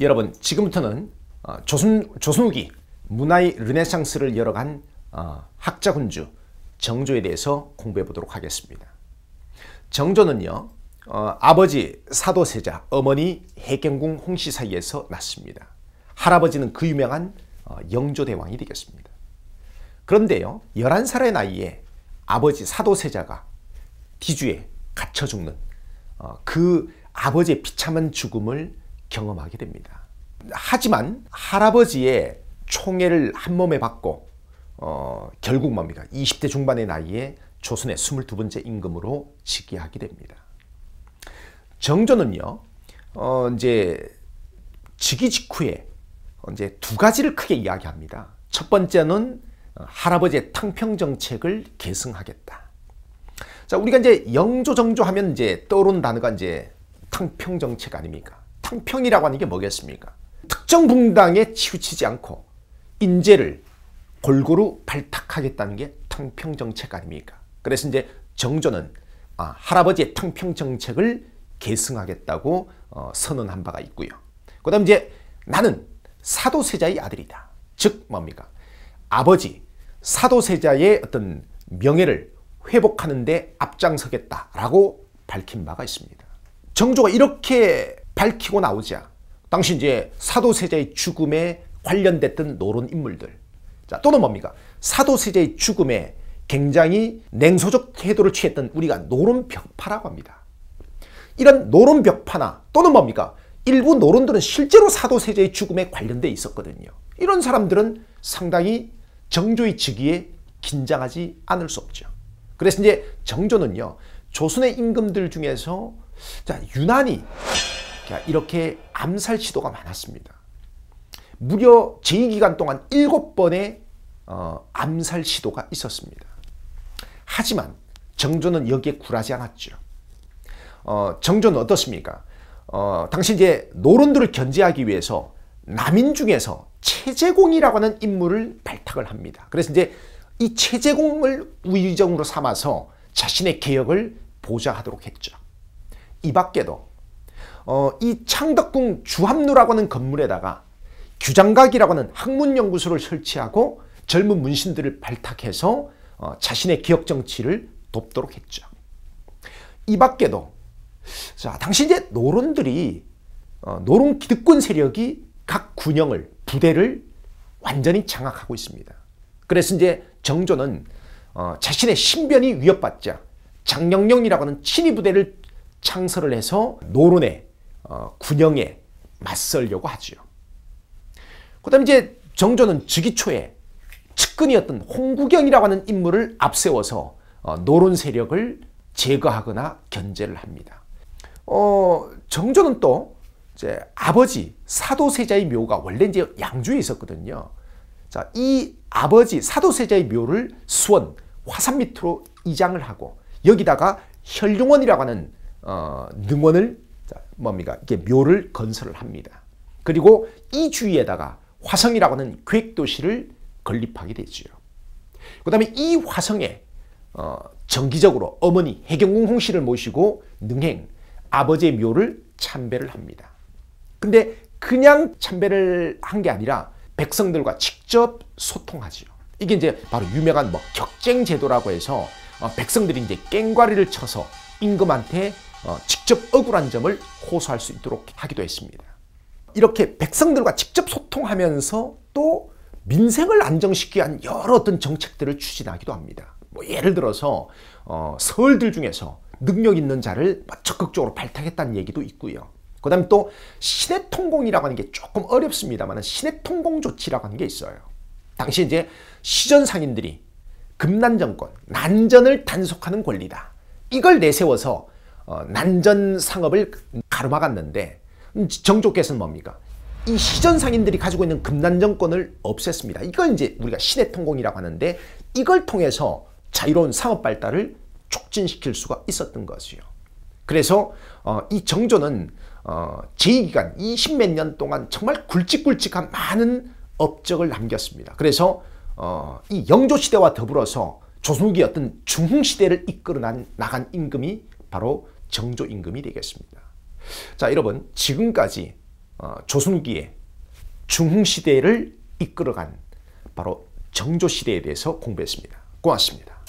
여러분 지금부터는 조선, 어, 조선후기 문화의 르네상스를 열어간 어, 학자군주 정조에 대해서 공부해 보도록 하겠습니다. 정조는요 어, 아버지 사도세자 어머니 해경궁 홍씨 사이에서 났습니다. 할아버지는 그 유명한 어, 영조대왕이 되겠습니다. 그런데요 11살의 나이에 아버지 사도세자가 기주에 갇혀 죽는 어, 그 아버지의 비참한 죽음을 경험하게 됩니다. 하지만 할아버지의 총애를 한 몸에 받고 어, 결국 뭡니까? 20대 중반의 나이에 조선의 22번째 임금으로 즉위하게 됩니다. 정조는요, 어, 이제 즉위 직후에 이제 두 가지를 크게 이야기합니다. 첫 번째는 할아버지의 탕평 정책을 계승하겠다. 자, 우리가 이제 영조 정조 하면 이제 떠오른 단어가 이제 탕평 정책 아닙니까? 탕평이라고 하는 게 뭐겠습니까? 특정 붕당에 치우치지 않고 인재를 골고루 발탁하겠다는 게 탕평 정책 아닙니까? 그래서 이제 정조는 아, 할아버지의 탕평 정책을 계승하겠다고 어, 선언한 바가 있고요. 그 다음 이제 나는 사도세자의 아들이다. 즉 뭡니까? 아버지 사도세자의 어떤 명예를 회복하는 데 앞장서겠다라고 밝힌 바가 있습니다. 정조가 이렇게 밝히고 나오자 당시 이제 사도세자의 죽음에 관련됐던 노론 인물들 자, 또는 뭡니까? 사도세자의 죽음에 굉장히 냉소적 태도를 취했던 우리가 노론벽파라고 합니다. 이런 노론벽파나 또는 뭡니까? 일부 노론들은 실제로 사도세자의 죽음에 관련돼 있었거든요. 이런 사람들은 상당히 정조의 즉위에 긴장하지 않을 수 없죠. 그래서 이제 정조는요. 조선의 임금들 중에서 자 유난히 자, 이렇게 암살 시도가 많았습니다. 무려 제2기간 동안 7번의 어, 암살 시도가 있었습니다. 하지만 정조는 여기에 굴하지 않았죠. 어, 정조는 어떻습니까? 어, 당시 이제 노론들을 견제하기 위해서 남인 중에서 체제공이라고 하는 인물을 발탁을 합니다. 그래서 이제 이 체제공을 우의정으로 삼아서 자신의 개혁을 보좌하도록 했죠. 이 밖에도 어, 이 창덕궁 주합루라고 하는 건물에다가 규장각이라고 하는 학문연구소를 설치하고 젊은 문신들을 발탁해서 어, 자신의 기억 정치를 돕도록 했죠. 이 밖에도 자 당시 이제 노론들이 어, 노론 기득권 세력이 각 군영을 부대를 완전히 장악하고 있습니다. 그래서 이제 정조는 어, 자신의 신변이 위협받자 장영령이라고 하는 친위 부대를 창설을 해서 노론에 어, 군영에 맞설려고 하지요. 그다음 이제 정조는 즉위초에 측근이었던 홍구경이라고 하는 인물을 앞세워서 어, 노론 세력을 제거하거나 견제를 합니다. 어, 정조는 또 이제 아버지 사도세자의 묘가 원래 이제 양주에 있었거든요. 자, 이 아버지 사도세자의 묘를 수원 화산 밑으로 이장을 하고 여기다가 현룡원이라고 하는 어, 능원을 뭡니까? 이게 묘를 건설을 합니다. 그리고 이 주위에다가 화성이라고 하는 계획도시를 건립하게 되죠. 그 다음에 이 화성에 어, 정기적으로 어머니 해경궁 홍씨를 모시고 능행 아버지의 묘를 참배를 합니다. 근데 그냥 참배를 한 게 아니라 백성들과 직접 소통하죠 이게 이제 바로 유명한 뭐 격쟁 제도라고 해서 어, 백성들이 이제 깽과리를 쳐서 임금한테 어, 직접 억울한 점을 호소할 수 있도록 하기도 했습니다. 이렇게 백성들과 직접 소통하면서 또 민생을 안정시키기 위한 여러 어떤 정책들을 추진하기도 합니다. 뭐 예를 들어서 어, 서울들 중에서 능력 있는 자를 적극적으로 발탁했다는 얘기도 있고요. 그 다음에 또 시내 통공이라고 하는 게 조금 어렵습니다만 시내 통공 조치라고 하는 게 있어요. 당시 이제 시전 상인들이 금난 정권, 난전을 단속하는 권리다. 이걸 내세워서 어, 난전 상업을 가로막았는데 음, 정조께서는 뭡니까? 이 시전 상인들이 가지고 있는 금난정권을 없앴습니다. 이걸 이제 우리가 시대 통공이라고 하는데 이걸 통해서 자유로운 상업 발달을 촉진시킬 수가 있었던 것이요. 그래서 어, 이 정조는 어, 제2기간 20몇 년 동안 정말 굵직굵직한 많은 업적을 남겼습니다. 그래서 어, 이 영조시대와 더불어서 조선국 어떤 중흥시대를 이끌어 나간 임금이 바로 정조 임금이 되겠습니다. 자, 여러분 지금까지 어, 조선기에 중흥 시대를 이끌어간 바로 정조 시대에 대해서 공부했습니다. 고맙습니다.